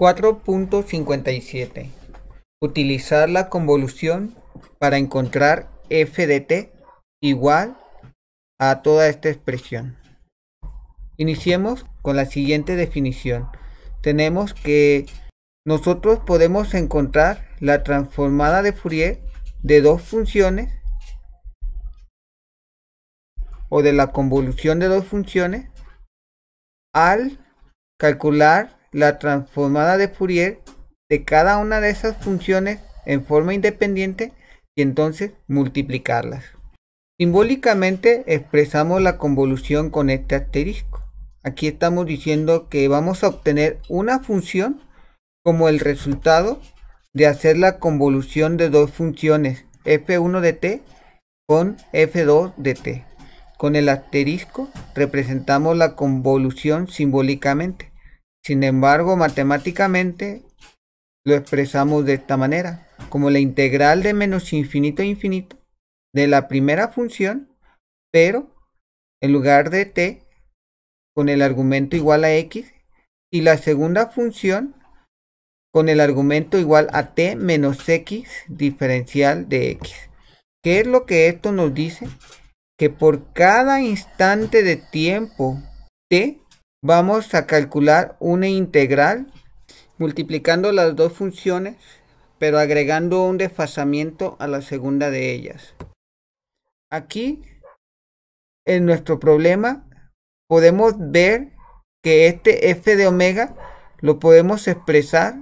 4.57. Utilizar la convolución para encontrar f de t igual a toda esta expresión. Iniciemos con la siguiente definición. Tenemos que nosotros podemos encontrar la transformada de Fourier de dos funciones o de la convolución de dos funciones al calcular la transformada de Fourier de cada una de esas funciones en forma independiente y entonces multiplicarlas. Simbólicamente expresamos la convolución con este asterisco. Aquí estamos diciendo que vamos a obtener una función como el resultado de hacer la convolución de dos funciones f1 de t con f2 de t. Con el asterisco representamos la convolución simbólicamente. Sin embargo, matemáticamente lo expresamos de esta manera, como la integral de menos infinito a infinito de la primera función, pero en lugar de t, con el argumento igual a x, y la segunda función con el argumento igual a t menos x diferencial de x. ¿Qué es lo que esto nos dice? Que por cada instante de tiempo t Vamos a calcular una integral multiplicando las dos funciones, pero agregando un desfasamiento a la segunda de ellas. Aquí, en nuestro problema, podemos ver que este f de omega lo podemos expresar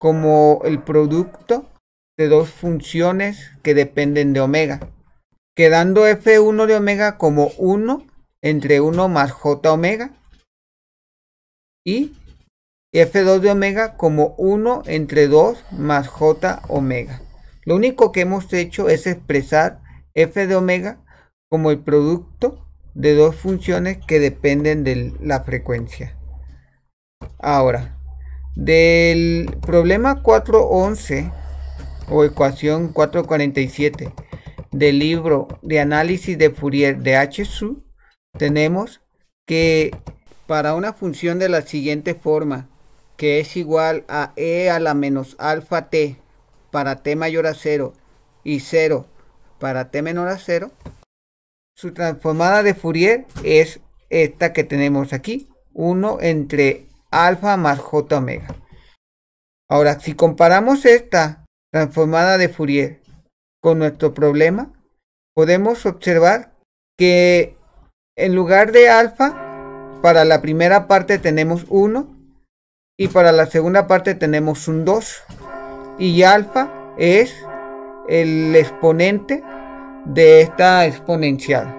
como el producto de dos funciones que dependen de omega, quedando f1 de omega como 1 entre 1 más j omega y F2 de omega como 1 entre 2 más J omega. Lo único que hemos hecho es expresar F de omega como el producto de dos funciones que dependen de la frecuencia. Ahora, del problema 411 o ecuación 447 del libro de análisis de Fourier de Hsu, tenemos que para una función de la siguiente forma, que es igual a e a la menos alfa t para t mayor a 0 y 0 para t menor a 0, su transformada de Fourier es esta que tenemos aquí, 1 entre alfa más j omega. Ahora, si comparamos esta transformada de Fourier con nuestro problema, podemos observar que en lugar de alfa para la primera parte tenemos 1 y para la segunda parte tenemos un 2 y alfa es el exponente de esta exponencial.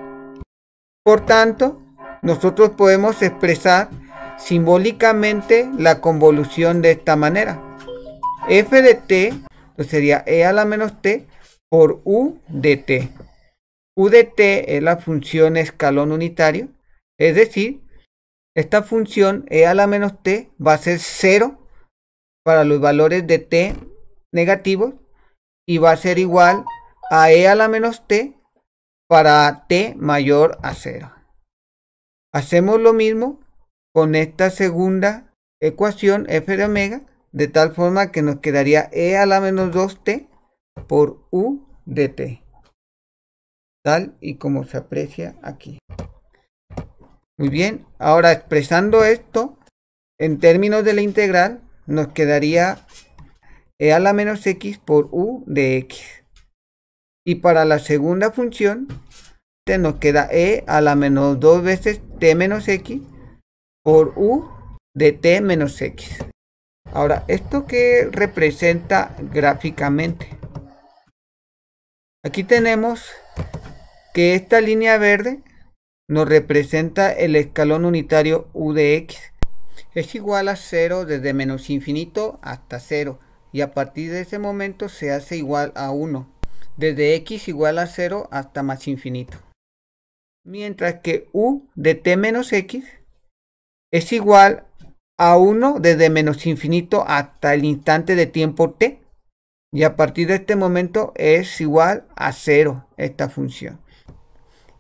Por tanto, nosotros podemos expresar simbólicamente la convolución de esta manera. f de t sería e a la menos t por u de t. u de t es la función escalón unitario, es decir, esta función e a la menos t va a ser 0 para los valores de t negativos y va a ser igual a e a la menos t para t mayor a 0. Hacemos lo mismo con esta segunda ecuación f de omega de tal forma que nos quedaría e a la menos 2t por u de t tal y como se aprecia aquí. Muy bien, ahora expresando esto en términos de la integral nos quedaría e a la menos x por u de x. Y para la segunda función te nos queda e a la menos 2 veces t menos x por u de t menos x. Ahora, ¿esto qué representa gráficamente? Aquí tenemos que esta línea verde nos representa el escalón unitario u de x. Es igual a 0 desde menos infinito hasta 0 y a partir de ese momento se hace igual a 1 desde x igual a 0 hasta más infinito. Mientras que u de t menos x es igual a 1 desde menos infinito hasta el instante de tiempo t. Y a partir de este momento es igual a 0 esta función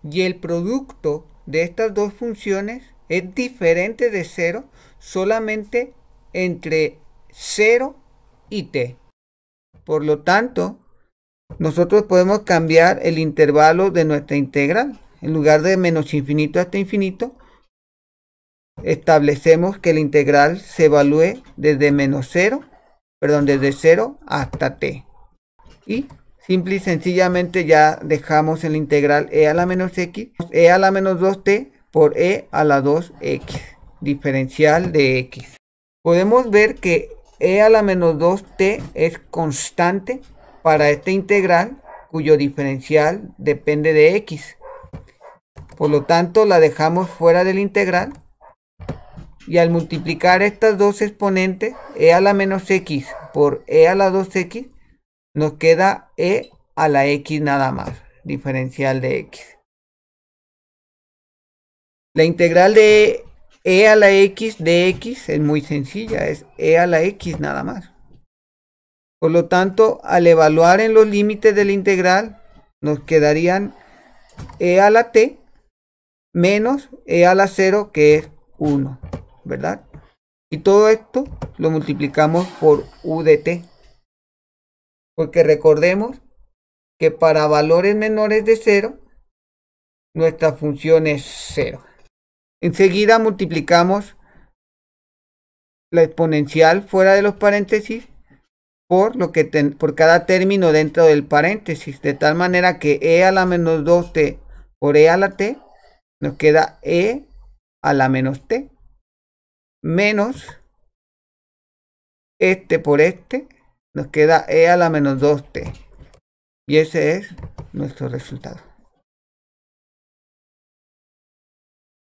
y el producto de estas dos funciones es diferente de 0 solamente entre 0 y t. Por lo tanto, nosotros podemos cambiar el intervalo de nuestra integral. En lugar de menos infinito hasta infinito, establecemos que la integral se evalúe desde menos 0, perdón, desde 0 hasta t. Y simple y sencillamente ya dejamos en la integral e a la menos x, e a la menos 2t por e a la 2x, diferencial de x. Podemos ver que e a la menos 2t es constante para esta integral cuyo diferencial depende de x. Por lo tanto, la dejamos fuera de la integral. Y al multiplicar estas dos exponentes, e a la menos x por e a la 2x, nos queda e a la x nada más, diferencial de x. La integral de e a la x de x es muy sencilla, es e a la x nada más. Por lo tanto, al evaluar en los límites de la integral, nos quedarían e a la t menos e a la 0 que es 1, ¿verdad? Y todo esto lo multiplicamos por u de t. Porque recordemos que para valores menores de 0, nuestra función es 0. Enseguida multiplicamos la exponencial fuera de los paréntesis por, lo que por cada término dentro del paréntesis, de tal manera que e a la menos 2t por e a la t nos queda e a la menos t menos este por este nos queda e a la menos 2t. Y ese es nuestro resultado.